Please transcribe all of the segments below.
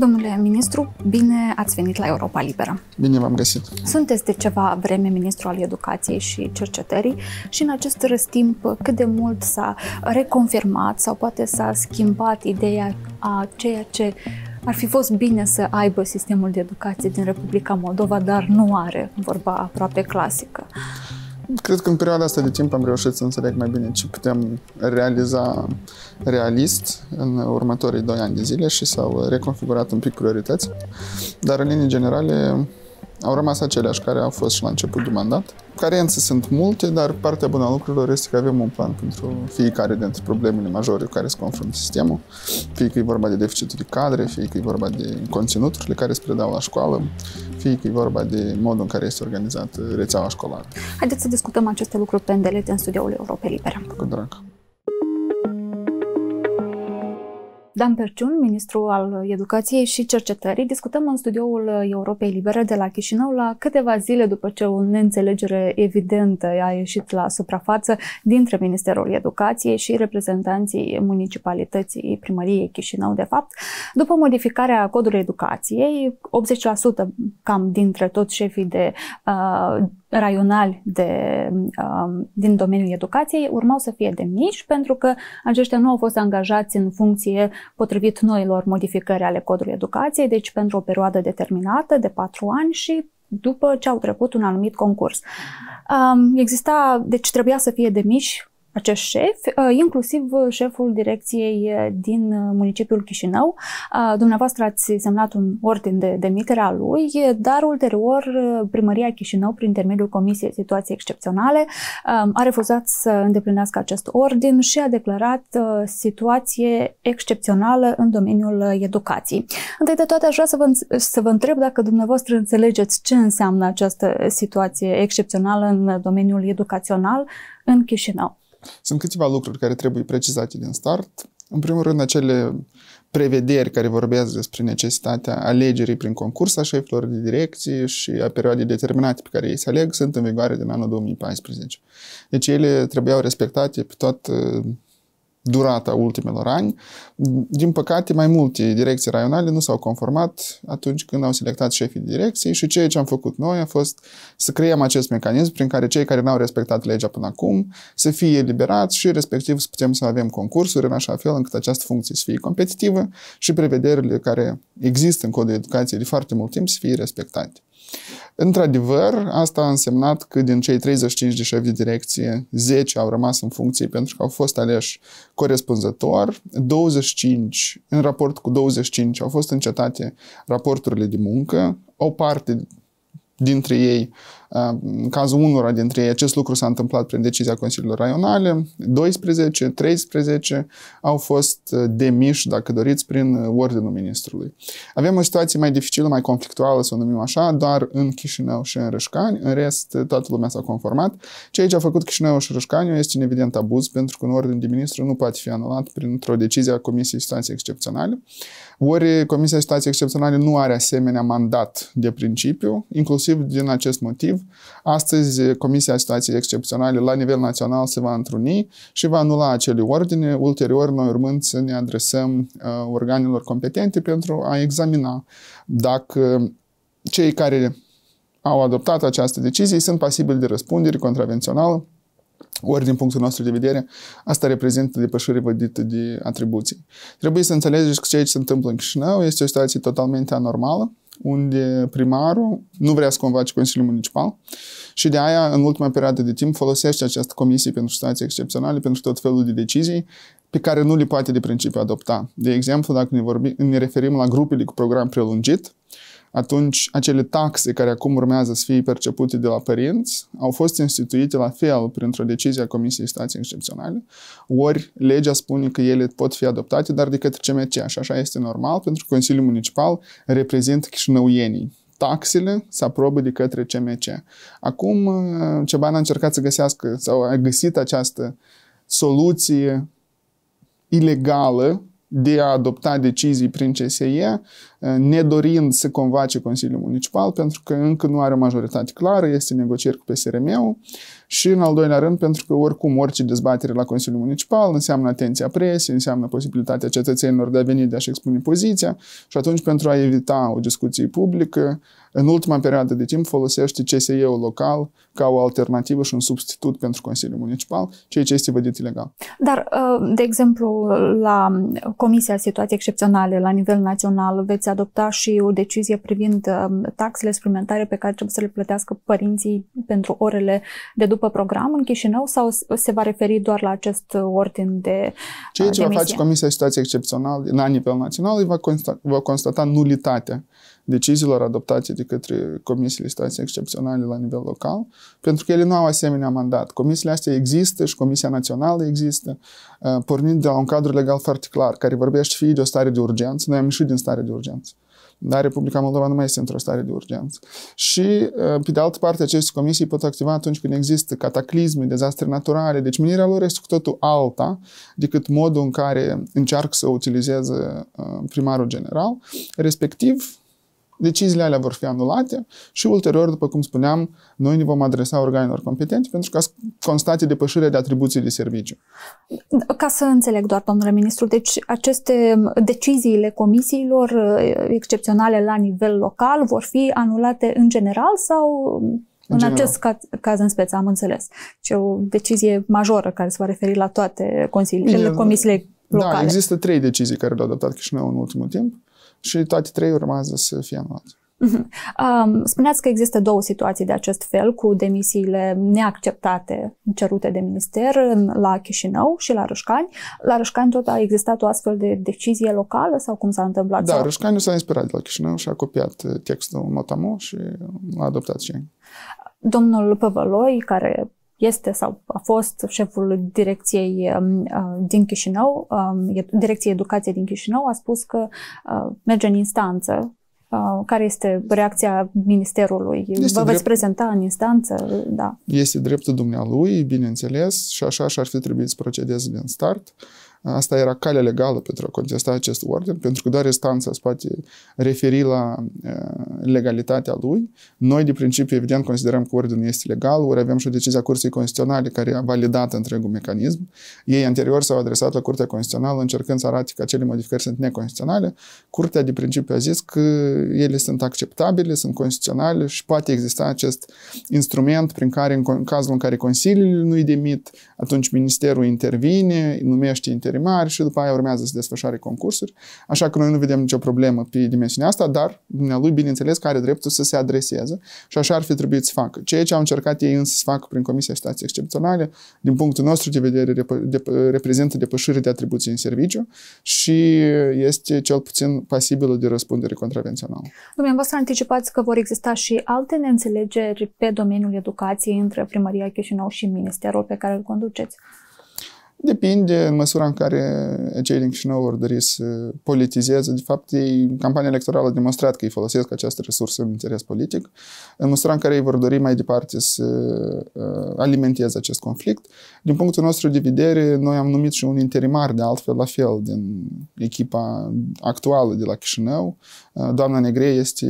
Domnule ministru, bine ați venit la Europa Liberă. Bine v-am găsit. Sunteți de ceva vreme ministru al educației și cercetării și în acest răstimp cât de mult s-a reconfirmat sau poate s-a schimbat ideea a ceea ce ar fi fost bine să aibă sistemul de educație din Republica Moldova, dar nu are, vorba aproape clasică. Cred că în perioada asta de timp am reușit să înțeleg mai bine ce putem realiza realist în următorii doi ani de zile și s-au reconfigurat un pic priorități. Dar în linii generale, au rămas aceleași care au fost și la început de mandat. Carențe sunt multe, dar partea bună a lucrurilor este că avem un plan pentru fiecare dintre problemele majore cu care se confruntă sistemul. Fie că e vorba de deficitul de cadre, fie că e vorba de conținuturile care se predau la școală, fie că e vorba de modul în care este organizată rețeaua școlară. Haideți să discutăm aceste lucruri pe îndelete în studioul Europei Libere. Cu drag. Dan Perciun, ministru al Educației și Cercetării, discutăm în studioul Europei Libere de la Chișinău la câteva zile după ce o neînțelegere evidentă a ieșit la suprafață dintre Ministerul Educației și reprezentanții municipalității primăriei Chișinău, de fapt. După modificarea codului educației, 80% cam dintre toți șefii de uh, raionali de, uh, din domeniul educației urmau să fie mici pentru că aceștia nu au fost angajați în funcție potrivit noilor modificări ale codului educației, deci pentru o perioadă determinată de patru ani și după ce au trecut un anumit concurs. Um, exista, deci trebuia să fie demiși acest șef, uh, inclusiv șeful direcției uh, din uh, municipiul Chișinău. Dumneavoastră ați semnat un ordin de demitere a lui, dar ulterior primăria Chișinău, prin intermediul Comisiei Situații Excepționale, a refuzat să îndeplinească acest ordin și a declarat situație excepțională în domeniul educației. Întâi de toate, aș vrea să vă, să vă întreb dacă dumneavoastră înțelegeți ce înseamnă această situație excepțională în domeniul educațional în Chișinău. Sunt câteva lucruri care trebuie precizate din start. În primul rând, acele prevederi care vorbesc despre necesitatea alegerii prin concurs a șefilor de direcție și a perioadei determinate pe care ei se aleg sunt în vigoare din anul 2014. Deci ele trebuiau respectate pe toată durata ultimelor ani. Din păcate, mai multe direcții raionale nu s-au conformat atunci când au selectat șefii direcției direcții și ceea ce am făcut noi a fost să creăm acest mecanism prin care cei care n-au respectat legea până acum să fie eliberați și respectiv să putem să avem concursuri în așa fel încât această funcție să fie competitivă și prevederile care există în codul educației de foarte mult timp să fie respectate. Într-adevăr, asta a însemnat că din cei 35 de șefi de direcție, 10 au rămas în funcție pentru că au fost aleși corespunzător, 25, în raport cu 25, au fost încetate raporturile de muncă, o parte dintre ei în cazul unora dintre ei, acest lucru s-a întâmplat prin decizia Consiliului Raionale. 12, 13 au fost uh, demiși, dacă doriți, prin uh, ordinul ministrului. Avem o situație mai dificilă, mai conflictuală, să o numim așa, doar în Chișinău și în Rășcani. În rest, toată lumea s-a conformat. Ceea ce a făcut Chișinău și Rășcaniu este un evident abuz, pentru că un ordin de ministru nu poate fi anulat printr-o decizie a Comisiei Situației Excepționale. Ori Comisia Situației Excepționale nu are asemenea mandat de principiu, inclusiv din acest motiv ani. Astăzi, eh, Comisia Situației Excepționale la nivel național se va întruni și va anula acele ordine. Ulterior, noi urmând să ne adresăm uh, organelor competente pentru a examina dacă cei care au adoptat această decizie sunt pasibili de răspundere contravențională ori din punctul nostru de vedere, asta reprezintă depășire vădită de atribuții. Trebuie să înțelegeți că ceea ce se întâmplă în Chișinău este o situație totalmente anormală, unde primarul nu vrea să convoace Consiliul Municipal și de aia, în ultima perioadă de timp, folosește această comisie pentru situații excepționale, pentru tot felul de decizii pe care nu le poate de principiu adopta. De exemplu, dacă ne, vorbi, ne referim la grupele cu program prelungit, uh, atunci acele taxe care acum urmează să fie percepute de la părinți au fost instituite la fel printr-o decizie a Comisiei Stației Excepționale, ori legea spune că ele pot fi adoptate, dar de către CMC și așa este normal, pentru că Consiliul Municipal reprezintă chișinăuienii taxele se aprobă de către CMC. Acum uh, Ceban a încercat să găsească sau a găsit această soluție ilegală de a adopta decizii prin CSE, eh, nedorind să convace Consiliul Municipal, pentru că încă nu are o majoritate clară, este negocieri cu PSRM-ul și în al doilea rând, pentru că oricum orice dezbatere la Consiliul Municipal înseamnă atenția presiei, înseamnă posibilitatea cetățenilor de a veni, de a-și expune poziția și atunci pentru a evita o discuție publică, în ultima perioadă de timp folosește CSE-ul local ca o alternativă și un substitut pentru Consiliul Municipal, ceea ce este vădit ilegal. Dar, ă, de exemplu, la Comisia Situației Excepționale la nivel național veți adopta și o decizie privind ă, taxele suplimentare pe care trebuie să le plătească părinții pentru orele de după după program în Chișinău sau se va referi doar la acest ordin de Ceea ce uh, va face Comisia Situație Excepțională la nivel național va, consta, va constata nulitatea deciziilor adoptate de către Comisiile situație Excepționale la nivel local, pentru că ele nu au asemenea mandat. Comisiile astea există și Comisia Națională există, uh, pornind de la un cadru legal foarte clar, care vorbește fie de o stare de urgență, noi am ieșit din stare de urgență, dar Republica Moldova nu mai este într-o stare de urgență. Și, uh, pe de altă parte, aceste comisii pot activa atunci când există cataclisme, dezastre naturale. Deci, menirea lor este cu totul alta decât modul în care încearcă să o utilizeze uh, primarul general. Respectiv, deciziile alea vor fi anulate și ulterior, după cum spuneam, noi ne vom adresa organelor competente pentru ca să constate depășirea de atribuții de serviciu. Ca să înțeleg doar, domnule ministru, deci aceste um, deciziile comisiilor uh, excepționale la nivel local vor fi anulate în general sau um, în, în acest caz, caz în speță, am înțeles. Ce deci o decizie majoră care se va referi la toate consiliile, comisiile da, locale. Da, există trei decizii care le-au adoptat Chișinău în ultimul timp și toate trei urmează să fie anulate. Mhm. Spuneați că există două situații de acest fel cu demisiile neacceptate cerute de minister la Chișinău și la Rășcani. La Rășcani tot a existat o astfel de decizie locală sau cum s-a întâmplat? Da, Rășcani s-a inspirat de la Chișinău și a copiat eh, textul Motamo și l-a adoptat și Domnul Păvăloi, care este sau a fost șeful direcției um, uh, din Chișinău, um, direcției educației din Chișinău, a spus că uh, merge în instanță uh, care este reacția ministerului? Este Vă veți prezenta în instanță? Da. Este dreptul dumnealui, bineînțeles, și așa și-ar fi trebuit să procedeze din start. Uh, Asta era calea legală pentru a contesta acest ordin, pentru că doar instanța se poate referi la legalitatea lui. Noi, de principiu, evident, considerăm că ordinul este legal, ori avem și o decizie a Curții Constituționale care a validat întregul mecanism. Ei anterior s-au adresat la Curtea Constituțională încercând să arate că acele modificări sunt neconstituționale. Curtea, de principiu, a zis că ele sunt acceptabile, sunt constituționale și poate exista acest instrument prin care, în cazul în care Consiliul nu-i demit, atunci Ministerul intervine, numește intervine creștere mari și după aia urmează să desfășoare concursuri. Așa că noi nu vedem nicio problemă pe dimensiunea asta, dar dumnealui, bineînțeles, că are dreptul să se adreseze și așa ar fi trebuit să facă. Ceea ce au încercat ei însă să facă prin Comisia Stației Excepționale, din punctul nostru de vedere, rep- de- reprezintă depășire de atribuții în serviciu și este cel puțin pasibilă de răspundere contravențională. Dumneavoastră anticipați că vor exista și alte neînțelegeri pe domeniul educației între primăria Chișinău și ministerul pe care îl conduceți. Depinde în măsura în care cei din Chișinău vor dori să uh, politizeze. De fapt, ei, campania electorală a demonstrat că ei folosesc această resursă în interes politic. În măsura în care ei vor dori mai departe să uh, alimenteze acest conflict. Din punctul nostru de vedere, noi am numit și un interimar de altfel la fel din echipa actuală de la Chișinău, doamna Negre este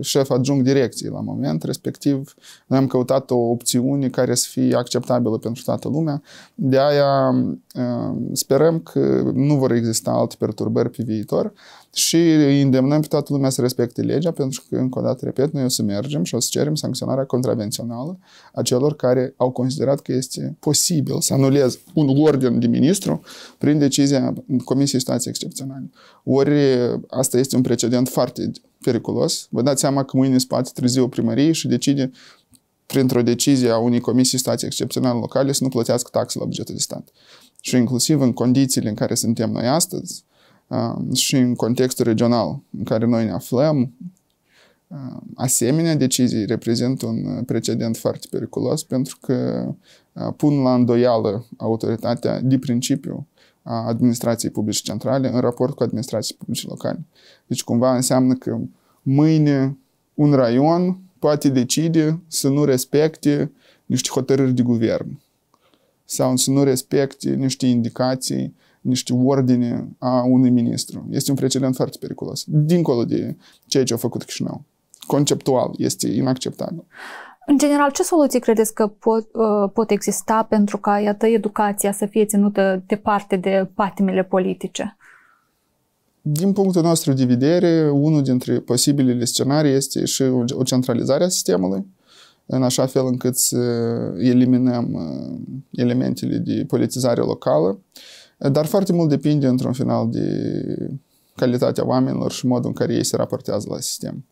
șef adjunct direcției la moment, respectiv noi am căutat o opțiune care să fie acceptabilă pentru toată lumea. De aia uh, sperăm că nu vor exista alte perturbări pe viitor și îi îndemnăm pe toată lumea să respecte legea, pentru că, încă o dată, repet, noi o să mergem și o să cerem sancționarea contravențională a celor care au considerat că este posibil să anuleze un ordin de ministru prin decizia Comisiei Situației Excepționale. Ori asta este un precedent foarte periculos. Vă dați seama că mâine spate târziu primărie și decide printr-o decizie a unei comisii situații excepționale locale să nu plătească taxe la bugetul de stat. Și inclusiv în condițiile în care suntem noi astăzi, și în contextul regional în care noi ne aflăm, asemenea decizii reprezintă un precedent foarte periculos pentru că pun la îndoială autoritatea de principiu a administrației publice centrale în raport cu administrații publice locale. Deci cumva înseamnă că mâine un raion poate decide să nu respecte niște hotărâri de guvern sau să nu respecte niște indicații niște ordine a unui ministru. Este un precedent foarte periculos, dincolo de ceea ce a făcut Chișinău. Conceptual, este inacceptabil. În general, ce soluții credeți că pot, uh, pot exista pentru ca, iată, educația să fie ținută departe de patimile politice? Din punctul nostru de vedere, unul dintre posibilele scenarii este și o centralizare a sistemului, în așa fel încât să eliminăm uh, elementele de politizare locală. Uh, dar foarte mult depinde, într-un final, de calitatea oamenilor și modul în care ei se raportează la sistem.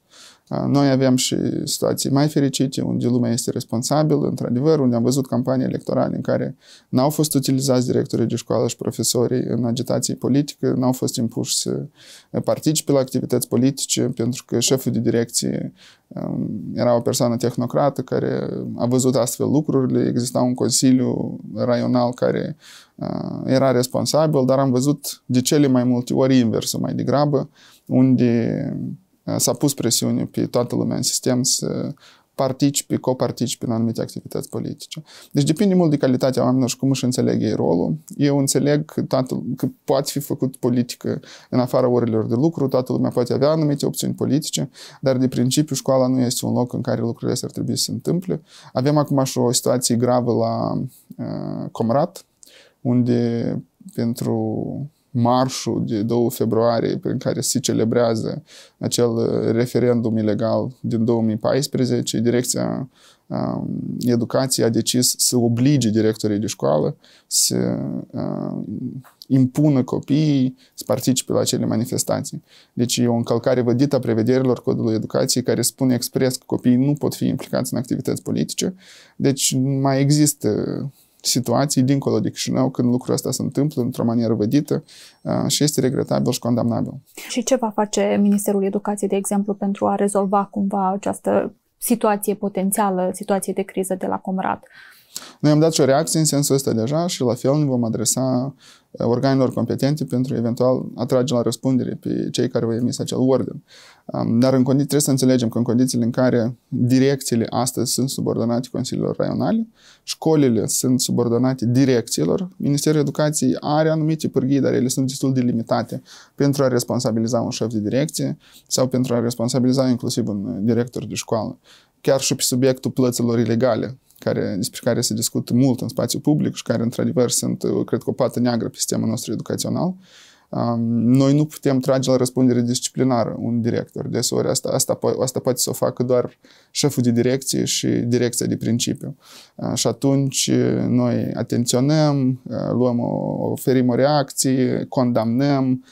Noi avem și situații mai fericite, unde lumea este responsabilă, într-adevăr, unde am văzut campanii electorale în care n-au fost utilizați directorii de școală și profesorii în agitație politică, n-au fost impuși să participe la activități politice, pentru că șeful de direcție um, era o persoană tehnocrată care a văzut astfel lucrurile, exista un consiliu raional care uh, era responsabil, dar am văzut de cele mai multe ori inversul mai degrabă, unde Eh, s-a pus presiune pe toată lumea în sistem să participe, coparticipe în anumite activități politice. Deci depinde mult de calitatea oamenilor și cum își înțeleg ei rolul. Eu înțeleg că, toată, că poate fi făcut politică în afara orelor de lucru, toată lumea poate avea anumite opțiuni politice, dar de principiu școala nu este un loc în care lucrurile astea ar trebui să se întâmple. Avem acum și o situație gravă la uh, Comrat, unde pentru marșul de 2 februarie prin care se celebrează acel referendum ilegal din 2014, direcția um, educației a decis să oblige directorii de școală să uh, impună copiii să participe la acele manifestații. Deci e o încălcare vădită a prevederilor codului educației care spune expres că copiii nu pot fi implicați în activități politice. Deci mai există situații dincolo de Chișinău când lucrul ăsta se întâmplă într-o manieră vădită uh, și este regretabil și condamnabil. Și ce va face Ministerul Educației, de exemplu, pentru a rezolva cumva această situație potențială, situație de criză de la Comrat? Noi am dat și o reacție în sensul ăsta deja și la fel ne vom adresa uh, organelor competente pentru eventual atrage la răspundere pe cei care au emis acel ordin. Um, dar în condiții trebuie să înțelegem că în condițiile în care direcțiile astăzi sunt subordonate Consiliilor Raionale, școlile sunt subordonate direcțiilor, Ministerul Educației are anumite pârghii, dar ele sunt destul de limitate pentru a responsabiliza un șef de direcție sau pentru a responsabiliza inclusiv un uh, director de școală, chiar și pe subiectul plăților ilegale care, despre care se discută mult în spațiu public și care, într-adevăr, sunt, uh, cred că, o pată neagră pe sistemul nostru educațional, um, noi nu putem trage la răspundere disciplinară un director. Deseori asta, asta, po- asta poate să o facă doar șeful de direcție și direcția de principiu. Uh, și atunci uh, noi atenționăm, luăm o, oferim o reacție, condamnăm,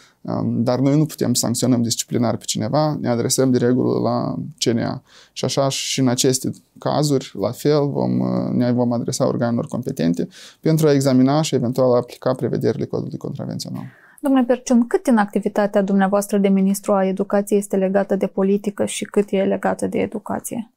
dar noi nu putem să sancționăm disciplinar pe cineva, ne adresăm de regulă la CNA. Și așa și în aceste cazuri, la fel, vom, ne vom adresa organelor competente pentru a examina și eventual a aplica prevederile codului contravențional. Domnule Perciun, cât din activitatea dumneavoastră de ministru a educației este legată de politică și cât e legată de educație?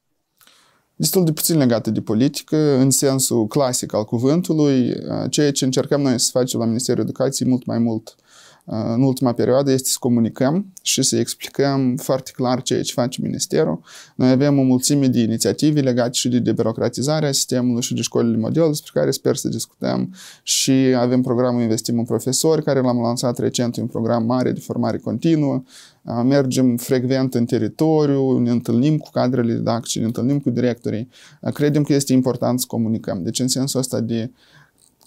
destul de puțin legată de politică, în sensul clasic al cuvântului. Ceea ce încercăm noi să facem la Ministerul Educației mult mai mult în ultima perioadă este să comunicăm și să explicăm foarte clar ceea ce face Ministerul. Noi avem o mulțime de inițiative legate și de debirocratizarea sistemului și de școlile model, despre care sper să discutăm și avem programul Investim în Profesori, care l-am lansat recent, un program mare de formare continuă. Mergem frecvent în teritoriu, ne întâlnim cu cadrele didactice, ne întâlnim cu directorii. Credem că este important să comunicăm. Deci, în sensul ăsta de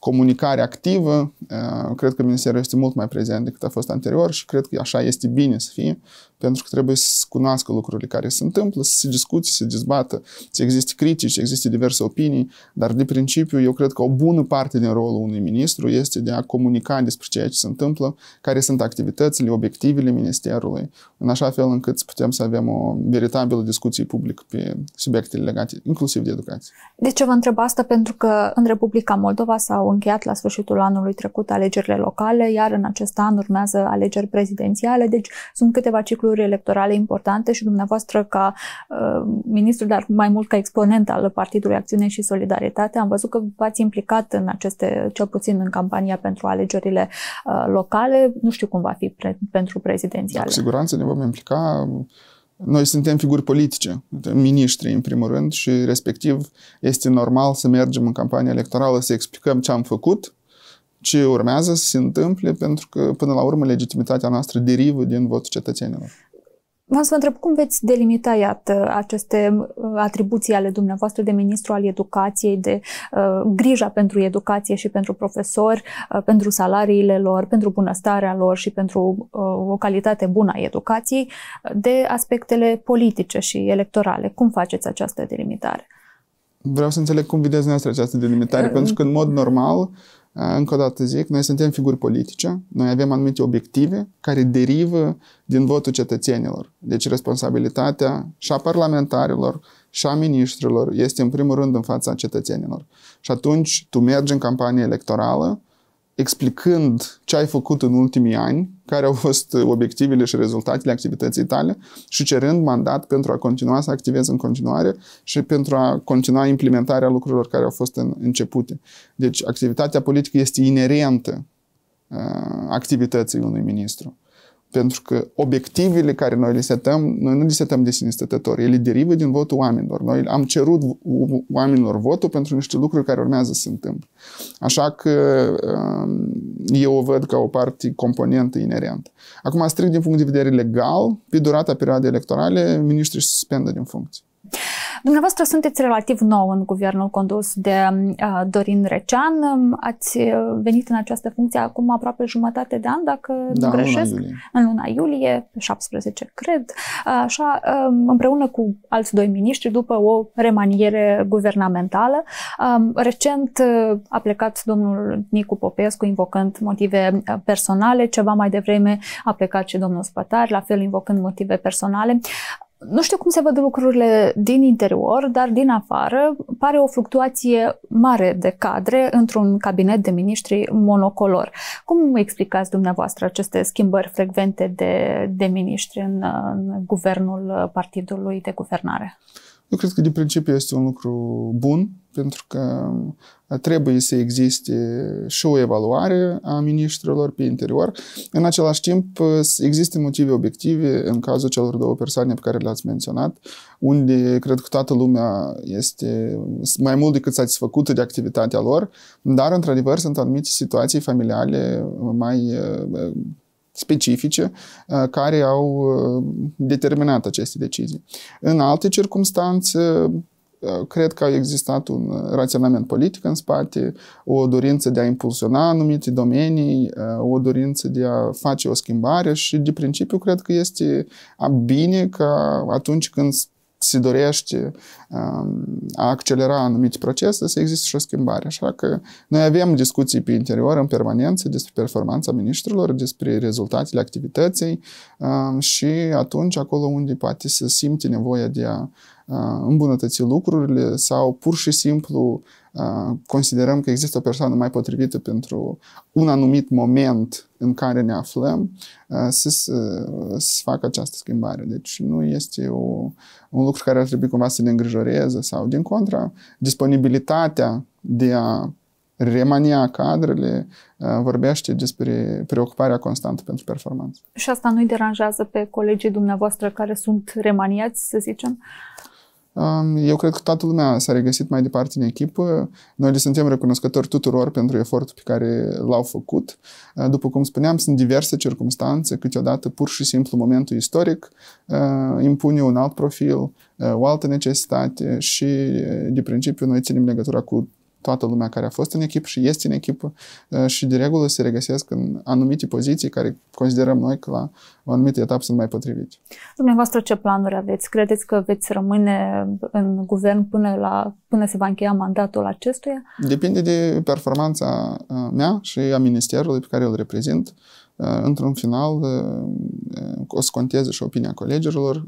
comunicare activă, uh, cred că ministerul este mult mai prezent decât a fost anterior și cred că așa este bine să fie, pentru că trebuie să cunoască lucrurile care se întâmplă, să se discute, să se dezbată, să existe critici, să existe diverse opinii, dar de principiu eu cred că o bună parte din rolul unui ministru este de a comunica despre ceea ce se întâmplă, care sunt activitățile, obiectivele ministerului, în așa fel încât să putem să avem o veritabilă discuție publică pe subiectele legate, inclusiv de educație. De deci ce vă întreb asta? Pentru că în Republica Moldova s-au încheiat la sfârșitul anului trecut alegerile locale, iar în acest an urmează alegeri prezidențiale, deci sunt câteva cicluri lucruri electorale importante și dumneavoastră ca uh, ministru, dar mai mult ca exponent al Partidului Acțiune și Solidaritate, am văzut că v-ați implicat în aceste, cel puțin în campania pentru alegerile uh, locale. Nu știu cum va fi pre- pentru prezidențiale. Cu siguranță ne vom implica noi suntem figuri politice, miniștri în primul rând și respectiv este normal să mergem în campania electorală să explicăm ce am făcut ce urmează să se întâmple, pentru că, până la urmă, legitimitatea noastră derivă din votul cetățenilor. Vă să vă întreb cum veți delimita, iată, aceste uh, atribuții ale dumneavoastră de ministru al educației, de uh, grija pentru educație și pentru profesori, uh, pentru salariile lor, pentru bunăstarea lor și pentru uh, o calitate bună a educației, uh, de aspectele politice și electorale. Cum faceți această delimitare? Vreau să înțeleg cum vedeți dumneavoastră această delimitare, uh, pentru că, în mod normal, Eh, încă o dată zic, noi suntem figuri politice, noi avem anumite obiective care derivă din votul cetățenilor. Deci responsabilitatea și a parlamentarilor și a ministrilor este în primul rând în fața cetățenilor. Și atunci tu mergi în campanie electorală explicând ce ai făcut în ultimii ani, care au fost obiectivele și rezultatele activității tale și cerând mandat pentru a continua să activezi în continuare și pentru a continua implementarea lucrurilor care au fost în, începute. Deci activitatea politică este inerentă uh, activității unui ministru. Pentru că obiectivele care noi le setăm, noi nu le setăm de sine stătători, ele derivă din votul oamenilor. Noi am cerut oamenilor votul pentru niște lucruri care urmează să se întâmple. Așa că um, eu o văd ca o parte componentă inerentă. Acum, strict din punct de vedere legal, pe durata perioadei electorale, ministrii se suspendă din funcție. Dumneavoastră sunteți relativ nou în guvernul condus de uh, Dorin Recean. Um, ați uh, venit în această funcție acum aproape jumătate de an, dacă da, nu greșesc, luna în luna iulie, 17, cred, așa, um, împreună cu alți doi miniștri, după o remaniere guvernamentală. Um, recent uh, a plecat domnul Nicu Popescu, invocând motive uh, personale, ceva mai devreme a plecat și domnul Spătar, la fel invocând motive personale nu știu cum se văd lucrurile din interior, dar din afară pare o fluctuație mare de cadre într-un cabinet de miniștri monocolor. Cum explicați dumneavoastră aceste schimbări frecvente de, de miniștri în, în guvernul partidului de guvernare? Eu cred că de principiu este un lucru bun, pentru că uh, trebuie să existe și o evaluare a ministrilor pe interior. În același timp, uh, există motive obiective în cazul celor două persoane pe care le-ați menționat, unde cred că toată lumea este mai mult decât satisfăcută de activitatea lor, dar, într-adevăr, sunt anumite situații familiale mai uh, specifice uh, care au uh, determinat aceste decizii. În alte circunstanțe, uh, cred că a existat un raționament politic în spate, o dorință de a impulsiona anumite domenii, o dorință de a face o schimbare și de principiu cred că este bine că atunci când se dorești um, a accelera anumite procese, să existe și o schimbare. Așa că noi avem discuții pe interior în permanență despre performanța ministrilor, despre rezultatele activității um, și atunci acolo unde poate să simte nevoia de a îmbunătăți lucrurile sau pur și simplu considerăm că există o persoană mai potrivită pentru un anumit moment în care ne aflăm să, să, să facă această schimbare. Deci nu este o, un lucru care ar trebui cumva să ne îngrijoreze sau din contra, disponibilitatea de a remania cadrele vorbește despre preocuparea constantă pentru performanță. Și asta nu-i deranjează pe colegii dumneavoastră care sunt remaniați, să zicem? Eu cred că toată lumea s-a regăsit mai departe în echipă. Noi le suntem recunoscători tuturor pentru efortul pe care l-au făcut. Eh, după cum spuneam, sunt diverse circunstanțe, câteodată pur și simplu momentul istoric eh, impune un alt profil, eh, o altă necesitate și de principiu noi ținem legătura cu toată lumea care a fost în echipă și este în echipă uh, și de regulă se regăsesc în anumite poziții care considerăm noi că la o anumită etapă sunt mai potrivite. Dumneavoastră, ce planuri aveți? Credeți că veți rămâne în guvern până, la, până se va încheia mandatul acestuia? Depinde de performanța uh, mea și a ministerului pe care îl reprezint uh, într-un final o să conteze și opinia colegilor,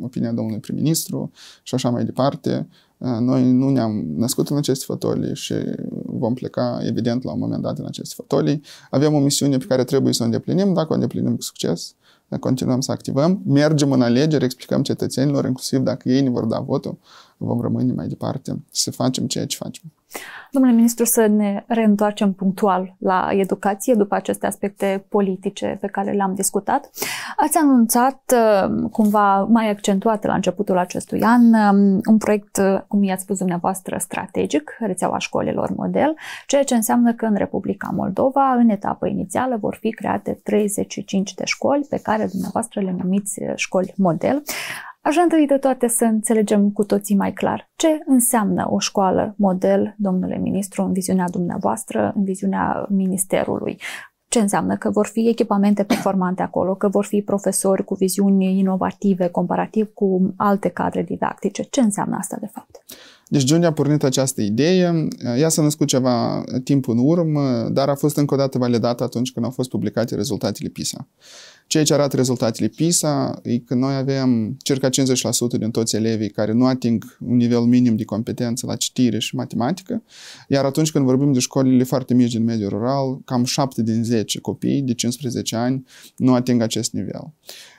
opinia domnului prim-ministru și așa mai departe. Eh, noi nu ne-am născut în aceste fotolii și vom pleca, evident, la un moment dat în aceste fotolii. Avem o misiune pe care trebuie să o îndeplinim. Dacă o îndeplinim cu succes, continuăm să activăm, mergem în alegeri, explicăm cetățenilor, inclusiv dacă ei ne vor da votul, vom rămâne mai departe să facem ceea ce facem. Domnule ministru, să ne reîntoarcem punctual la educație după aceste aspecte politice pe care le-am discutat. Ați anunțat, uh, cumva mai accentuat la începutul acestui an, um, un proiect, uh, cum i-ați spus dumneavoastră, strategic, rețeaua școlilor model, ceea ce înseamnă că în Republica Moldova, în etapă inițială, vor fi create 35 de școli pe care dumneavoastră le numiți uh, școli model. Aș vrea întâi de toate să înțelegem cu toții mai clar ce înseamnă o școală model domnule ministru, în viziunea dumneavoastră, în viziunea ministerului? Ce înseamnă? Că vor fi echipamente performante acolo, că vor fi profesori cu viziuni inovative comparativ cu alte cadre didactice. Ce înseamnă asta, de fapt? Deci Giungi a pornit această idee, ea s-a născut ceva timp în urmă, dar a fost încă o dată validată atunci când au fost publicate rezultatele PISA. Ceea ce arată rezultatele PISA e că noi avem circa 50% din toți elevii care nu ating un nivel minim de competență la citire și matematică, iar atunci când vorbim de școlile foarte mici din mediul rural, cam 7 din 10 copii de 15 ani nu ating acest nivel.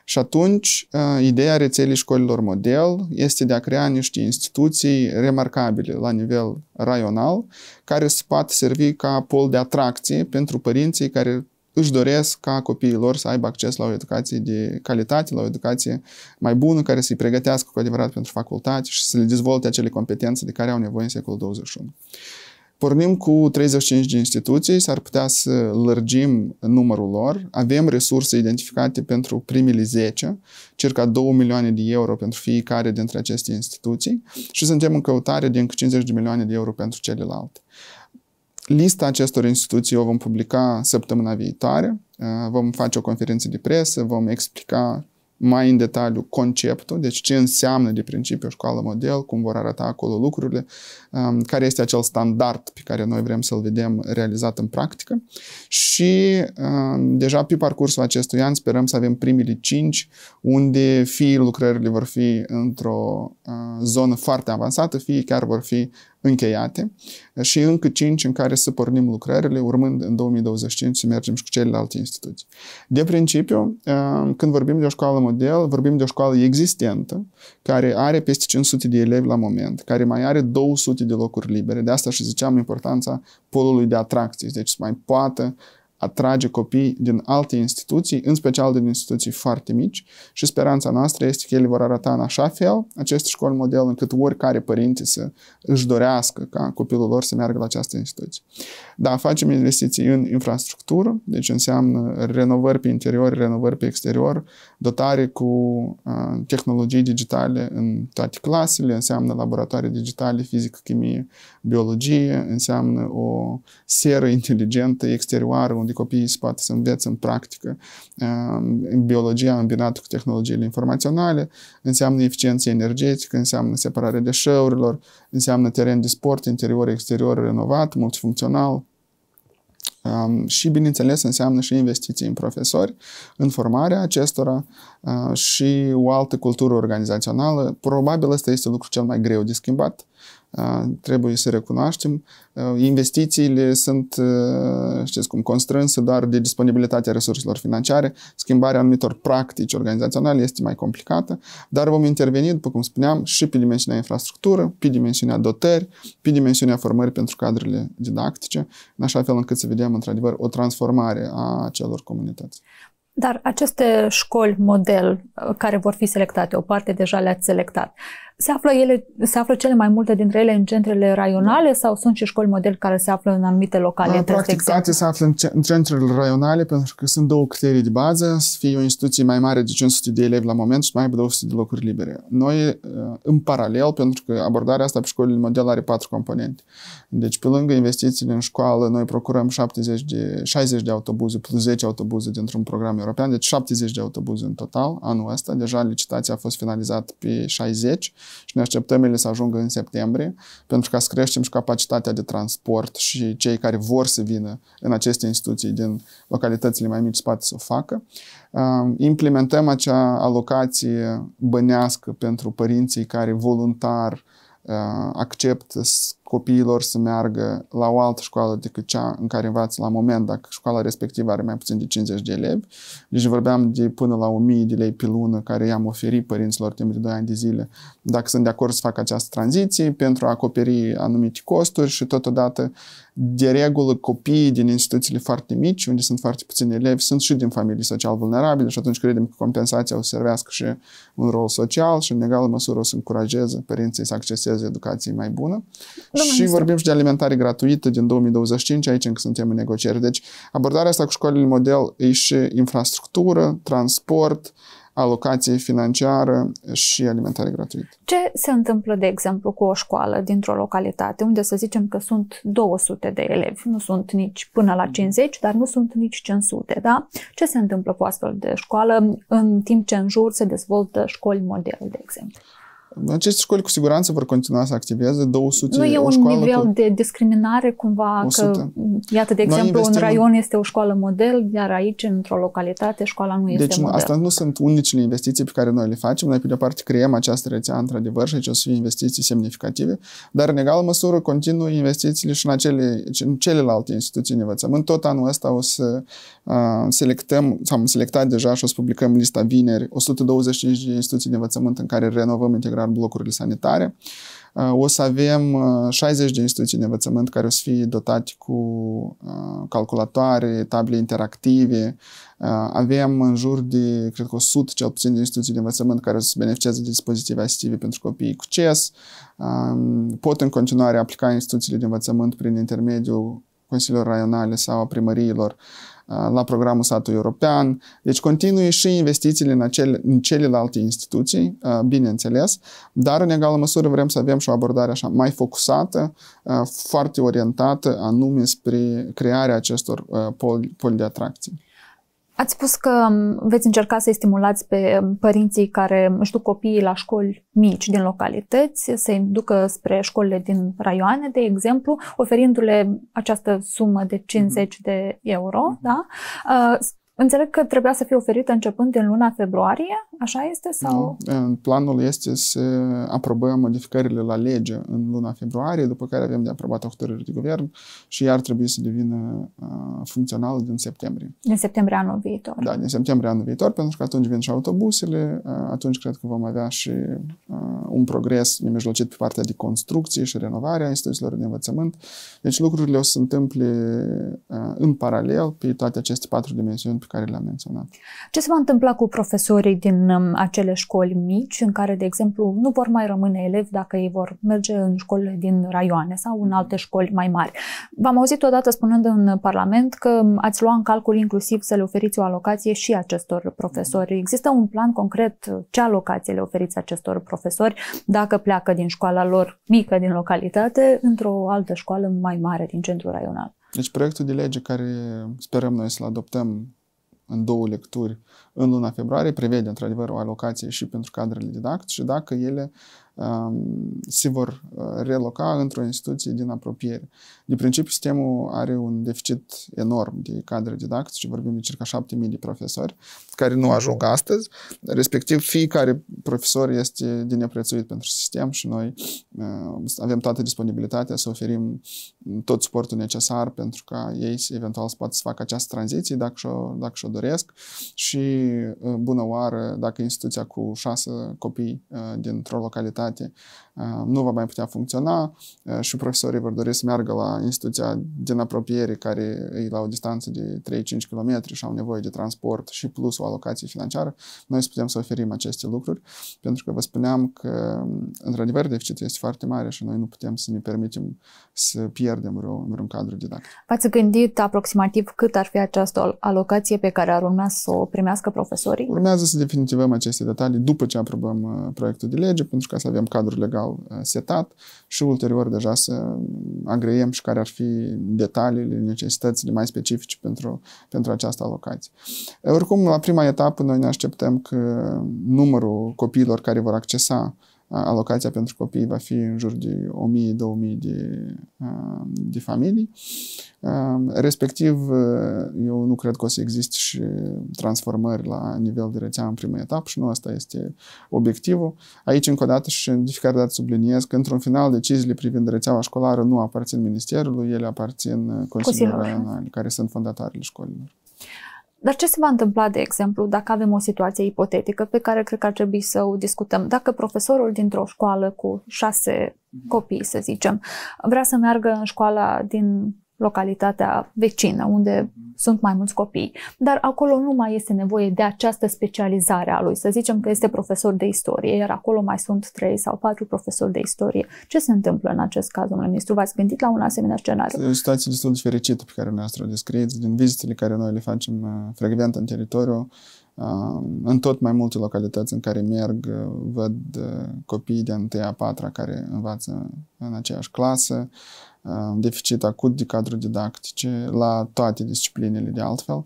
Și atunci, ă, ideea rețelei școlilor model este de a crea niște instituții remarcabile la nivel raional, care se pot servi ca pol de atracție pentru părinții care își doresc ca copiii lor să aibă acces la o educație de calitate, la o educație mai bună, care să-i pregătească cu adevărat pentru facultate și să le dezvolte acele competențe de care au nevoie în secolul 21. Pornim cu 35 de instituții, s-ar putea să lărgim numărul lor. Avem resurse identificate pentru primele 10, circa 2 milioane de euro pentru fiecare dintre aceste instituții și suntem în căutare de încă 50 de milioane de euro pentru celelalte. Lista acestor instituții o vom publica săptămâna viitoare. Uh, vom face o conferință de presă, vom explica mai în detaliu conceptul, deci ce înseamnă de principiu școală model, cum vor arăta acolo lucrurile, um, care este acel standard pe care noi vrem să-l vedem realizat în practică și uh, deja pe parcursul acestui an sperăm să avem primele cinci unde fie lucrările vor fi într-o uh, zonă foarte avansată, fie chiar vor fi încheiate și încă 5 în care să pornim lucrările, urmând în 2025 să mergem și cu celelalte instituții. De principiu, uh, când vorbim de o școală model, vorbim de o școală existentă, care are peste 500 de elevi la moment, care mai are 200 de locuri libere. De asta și ziceam importanța polului de atracție, deci să mai poată atrage copii din alte instituții, în special din instituții foarte mici și speranța noastră este că ele vor arăta în așa fel aceste școli model încât oricare părinte să își dorească ca copilul lor să meargă la această instituție. Da, facem investiții în infrastructură, deci înseamnă renovări pe interior, renovări pe exterior, dotare cu uh, tehnologii digitale în toate clasele, înseamnă laboratoare digitale, fizică, chimie, biologie, înseamnă o seră inteligentă exterioară unde copiii se poate să învețe în practică ehm, în biologia îmbinată cu tehnologiile informaționale, înseamnă eficiență energetică, înseamnă separarea deșeurilor, înseamnă teren de sport interior-exterior renovat, multifuncțional, Um, și, bineînțeles, înseamnă și investiții în profesori, în formarea acestora uh, și o altă cultură organizațională. Probabil ăsta este lucrul cel mai greu de schimbat trebuie să recunoaștem. Investițiile sunt, știți cum, constrânse doar de disponibilitatea resurselor financiare. Schimbarea anumitor practici organizaționale este mai complicată, dar vom interveni, după cum spuneam, și pe dimensiunea infrastructură, pe dimensiunea dotări, pe dimensiunea formării pentru cadrele didactice, în așa fel încât să vedem, într-adevăr, o transformare a celor comunități. Dar aceste școli model uh, care vor fi selectate, o parte deja le-ați selectat, uh, se află, ele, se află cele mai multe dintre ele în centrele raionale da. sau sunt și școli model care se află în anumite localități? Practic toate se află în, în centrele raionale pentru că sunt două criterii de bază, să fie o instituție mai mare de 500 de elevi la moment și mai aibă 200 de locuri libere. Noi, uh, în paralel, pentru că abordarea asta pe școlile model are patru componente. Deci, pe lângă investițiile în școală, noi procurăm 70 de, 60 de autobuze plus 10 autobuze dintr-un program european, deci 70 de autobuze în total anul ăsta. Deja licitația a fost finalizată pe 60 și ne așteptăm ele să ajungă în septembrie, pentru ca să creștem și capacitatea de transport și cei care vor să vină în aceste instituții din localitățile mai mici spate să o facă. Implementăm acea alocație bănească pentru părinții care voluntar uh, Uh, accept copiilor să meargă la o altă școală decât cea în care învață la moment, dacă școala respectivă are mai puțin de 50 de elevi. Deci vorbeam de până la 1000 de lei pe lună care i-am oferit părinților timp de 2 ani de zile, dacă sunt de acord să facă această tranziție pentru a acoperi anumite costuri și totodată de regulă, copiii din instituțiile foarte mici, unde sunt foarte puțini elevi, sunt și din familii social vulnerabile și atunci credem că compensația o servească și un rol social și în egală măsură o să încurajeze părinții să acceseze educație mai bună. Domnul și ministru. vorbim și de alimentare gratuită din 2025, aici încă suntem în negocieri. Deci abordarea asta cu școlile model e și infrastructură, transport, uh, alocație financiară și alimentare gratuită. Ce se întâmplă, de exemplu, cu o școală dintr-o localitate unde să zicem că sunt 200 de elevi, nu sunt nici până la 50, dar nu sunt nici 500, da? Ce se întâmplă cu astfel de școală în timp ce în jur se dezvoltă școli model, de exemplu? Aceste școli cu siguranță vor continua să activeze 200 Nu e un nivel cu... de discriminare cumva 100. că, iată, de exemplu, un raion este o școală model, iar aici, într-o localitate, școala nu deci, este model. Deci asta nu sunt unicele investiții pe care noi le facem. Noi, pe de parte, creăm această rețea într-adevăr și aici o să fie investiții semnificative, dar în egală măsură continuă investițiile și în, acele, în celelalte instituții de învățământ. Tot anul ăsta o să uh, selectăm, sau am selectat deja și o să publicăm lista vineri, 125 de instituții de învățământ în care renovăm integral blocurile sanitare. Uh, o să avem 60 uh, de instituții de învățământ care o să fie dotate cu uh, calculatoare, table interactive. Avem în jur de, cred că 100 cel puțin de instituții de învățământ care o să beneficieze de dispozitive asistive pentru copii cu CES. Um, pot în continuare aplica instituțiile de învățământ prin intermediul consiliilor raionale sau a primăriilor Uh, la programul satului european. Deci continuă și investițiile în, acele, în celelalte instituții, uh, bineînțeles, dar în egală măsură vrem să avem și o abordare așa mai focusată, uh, foarte orientată anume spre crearea acestor poli, poli de atracție. Ați spus că um, veți încerca să-i stimulați pe um, părinții care um, își duc copiii la școli mici din localități, să-i ducă spre școlile din raioane, de exemplu, oferindu-le această sumă de 50 mhm. de euro, mhm. da? Uh, Înțeleg că trebuia să fie oferită începând din luna februarie, așa este? sau? Nu. Planul este să aprobăm modificările la lege în luna februarie, după care avem de aprobat hotărâri de guvern și iar trebuie să devină funcțional din septembrie. Din septembrie anul viitor. Da, din septembrie anul viitor, pentru că atunci vin și autobusele, atunci cred că vom avea și un progres nemijlocit pe partea de construcție și renovarea instituțiilor de învățământ. Deci lucrurile o să se întâmple în paralel pe toate aceste patru dimensiuni pe care le-am menționat. Ce se va întâmpla cu profesorii din um, acele școli mici în care, de exemplu, nu vor mai rămâne elevi dacă ei vor merge în școlile din raioane sau în alte școli mai mari? V-am auzit odată spunând în Parlament că um, ați luat în calcul inclusiv să le oferiți o alocație și acestor profesori. Există un plan concret uh, ce alocație le oferiți acestor profesori dacă pleacă din școala lor mică din localitate într-o altă școală mai mare din centrul raional? Deci proiectul de lege care sperăm noi să-l adoptăm în două lecturi în luna februarie prevede într-adevăr o alocație și pentru cadrele didactice dacă ele Um, se vor uh, reloca într-o instituție din apropiere. De principiu, sistemul are un deficit enorm de cadre didactice, vorbim de circa 7.000 de profesori, care nu ajung astăzi, respectiv fiecare profesor este din neprețuit pentru sistem și noi uh, avem toată disponibilitatea să oferim tot suportul necesar pentru ca ei eventual să poată să facă această tranziție dacă și-o, dacă și-o doresc și uh, bună oară dacă instituția cu șase copii dintr-o localitate saati. nu va mai putea funcționa și profesorii vor dori să meargă la instituția din apropiere care e la o distanță de 3-5 km și au nevoie de transport și plus o alocație financiară, noi să putem să oferim aceste lucruri, pentru că vă spuneam că într-adevăr deficitul este foarte mare și noi nu putem să ne permitem să pierdem vreun, vreun cadru didactic. V-ați gândit aproximativ cât ar fi această alocație pe care ar urma să o primească profesorii? Urmează să definitivăm aceste detalii după ce aprobăm uh, proiectul de lege, pentru ca să avem cadrul legal erau uh, setat și ulterior deja să agreiem și care ar fi detaliile, necesitățile mai specifice pentru, pentru această alocație. Oricum, la prima etapă, noi ne așteptăm că numărul copiilor care vor accesa alocația pentru copii va fi în jur de 1000-2000 de, de familii. Respectiv, eu nu cred că o să existe și transformări la nivel de rețea în prima etapă și nu asta este obiectivul. Aici, încă o dată și de fiecare dată subliniez că, într-un final, deciziile privind rețeaua școlară nu aparțin Ministerului, ele aparțin consiliului raionale, care sunt fondatarele școlilor. Dar ce se va întâmpla, de exemplu, dacă avem o situație ipotetică pe care cred că ar trebui să o discutăm? Dacă profesorul dintr-o școală cu șase copii, să zicem, vrea să meargă în școala din localitatea vecină, unde sunt mai mulți copii. Dar acolo nu mai este nevoie de această specializare a lui. Să zicem că este profesor de istorie, iar acolo mai sunt trei sau patru profesori de istorie. Ce se întâmplă în acest caz, domnule ministru? V-ați gândit la un asemenea scenariu? E o situație destul de fericită pe care noastră o descrieți, din vizitele care noi le facem uh, frecvent în teritoriu, uh, în tot mai multe localități în care merg, uh, văd copii de 1 a 4 care învață în aceeași clasă, deficit acut de cadru didactice la toate disciplinele de altfel,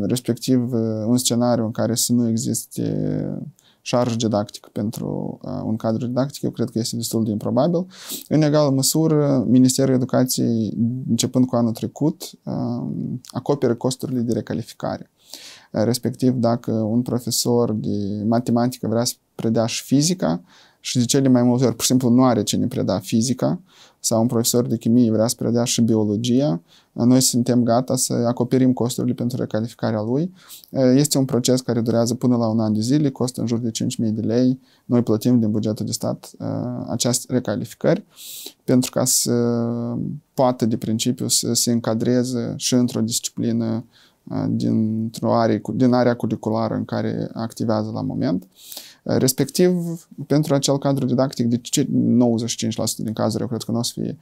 respectiv uh, un scenariu în care să nu existe șarj didactic pentru uh, un cadru didactic, eu cred că este destul de improbabil. În egală măsură, Ministerul Educației, începând cu anul trecut, um, acoperă costurile de recalificare. Respectiv, dacă un profesor de matematică vrea să predea și fizica, și de cele mai multe ori, pur și simplu, nu are cine preda fizica sau un profesor de chimie vrea să predea și biologia, noi suntem gata să acoperim costurile pentru recalificarea lui. Este un proces care durează până la un an de zile, costă în jur de 5.000 de lei. Noi plătim din bugetul de stat uh, aceste recalificări pentru ca să poată de principiu să se încadreze și într-o disciplină uh, dintr-o are, din area curriculară în care activează la moment. Respectiv, pentru acel cadru didactic, de ce 95% din cazuri, eu cred că nu o să fie,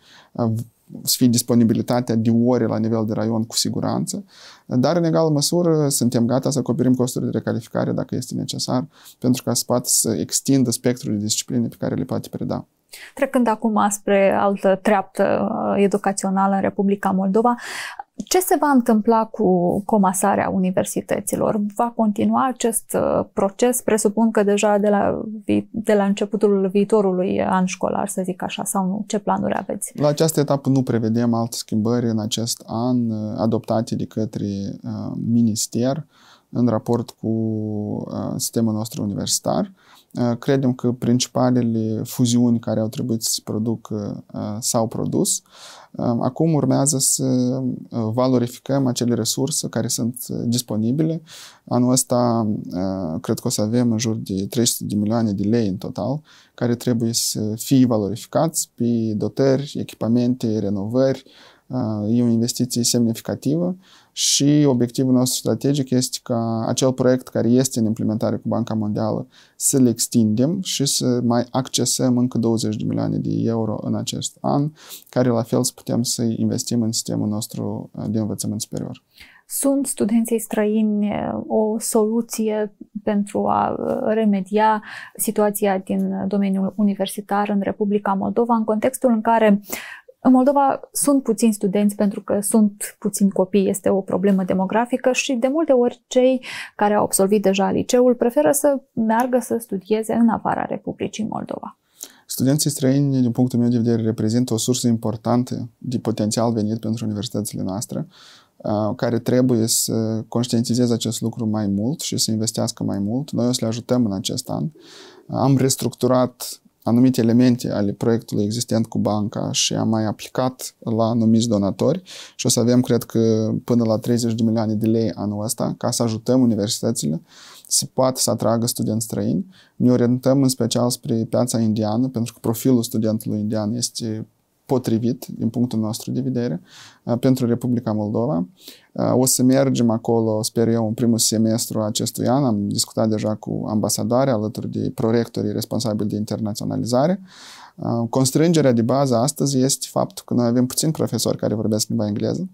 să fie disponibilitatea de ore la nivel de raion cu siguranță, dar în egală măsură suntem gata să acoperim costurile de recalificare dacă este necesar, pentru ca să poată să extindă spectrul de discipline pe care le poate preda. Trecând acum spre altă treaptă uh, educațională în Republica Moldova, ce se va întâmpla cu comasarea universităților? Va continua acest uh, proces? Presupun că deja de la, de la începutul viitorului an școlar, să zic așa, sau nu? Ce planuri aveți? La această etapă nu prevedem alte schimbări în acest an uh, adoptate de către uh, minister în raport cu uh, sistemul nostru universitar. Uh, credem că principalele fuziuni care au trebuit să se producă uh, s-au produs. Acum urmează să valorificăm acele resurse care sunt disponibile. Anul ăsta cred că o să avem în jur de 300 de milioane de lei în total care trebuie să fie valorificați pe dotări, echipamente, renovări. E o investiție semnificativă și obiectivul nostru strategic este ca acel proiect care este în implementare cu Banca Mondială să-l extindem și să mai accesăm încă 20 de milioane de euro în acest an, care la fel să putem să investim în sistemul nostru uh, de învățământ superior. Sunt studenții străini uh, o soluție pentru a uh, remedia situația din domeniul universitar în Republica Moldova, în contextul în care în Moldova sunt puțini studenți pentru că sunt puțini copii, este o problemă demografică și de multe ori cei care au absolvit deja liceul preferă să meargă să studieze în afara Republicii Moldova. Studenții străini, din punctul meu de vedere, reprezintă o sursă importantă de potențial venit pentru universitățile noastre, uh, care trebuie să conștientizeze acest lucru mai mult și să investească mai mult. Noi o să le ajutăm în acest an. Am restructurat anumite elemente ale proiectului existent cu banca și am mai aplicat la anumiți donatori și o să avem, cred că, până la 30 de milioane de lei anul ăsta ca să ajutăm universitățile se poate să atragă studenți străini. Ne orientăm în special spre piața indiană, pentru că profilul studentului indian este potrivit, din punctul nostru de vedere, uh, pentru Republica Moldova. Uh, o să mergem acolo, sper eu, în primul semestru acestui an. Am discutat deja cu ambasadoare alături de prorectorii responsabili de internaționalizare. Uh, constrângerea de bază astăzi este faptul că noi avem puțin profesori care vorbesc limba engleză.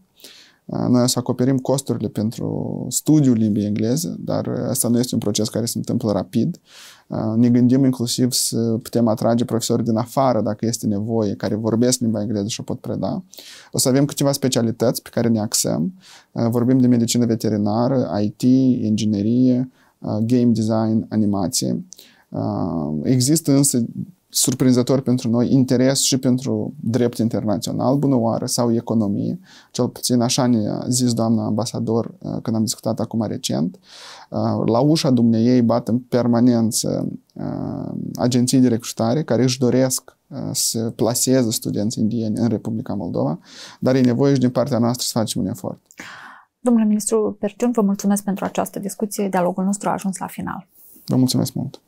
Noi o să acoperim costurile pentru studiul limbii engleze, dar asta nu este un proces care se întâmplă rapid. Ne gândim inclusiv să putem atrage profesori din afară, dacă este nevoie, care vorbesc limba engleză și o pot preda. O să avem câteva specialități pe care ne axăm. Vorbim de medicină veterinară, IT, inginerie, game design, animație. Există însă surprinzător pentru noi, interes și pentru drept internațional, bună oară, sau economie. Cel puțin așa ne-a zis doamna ambasador uh, când am discutat acum recent. Uh, la ușa dumneiei bat în permanență uh, agenții de recrutare care își doresc să plaseze studenți indieni în Republica Moldova, dar e nevoie și din partea noastră să facem un efort. Domnule ministru Perciun, vă mulțumesc pentru această discuție. Dialogul nostru a ajuns la final. Vă mulțumesc mult!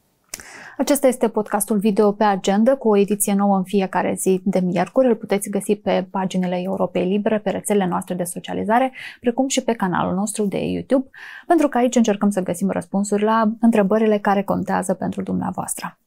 Acesta este podcastul video pe agenda cu o ediție nouă în fiecare zi de miercuri. Îl puteți găsi pe paginile Europei Libre, pe rețelele noastre de socializare, precum și pe canalul nostru de YouTube, pentru că aici încercăm să găsim răspunsuri la întrebările care contează pentru dumneavoastră.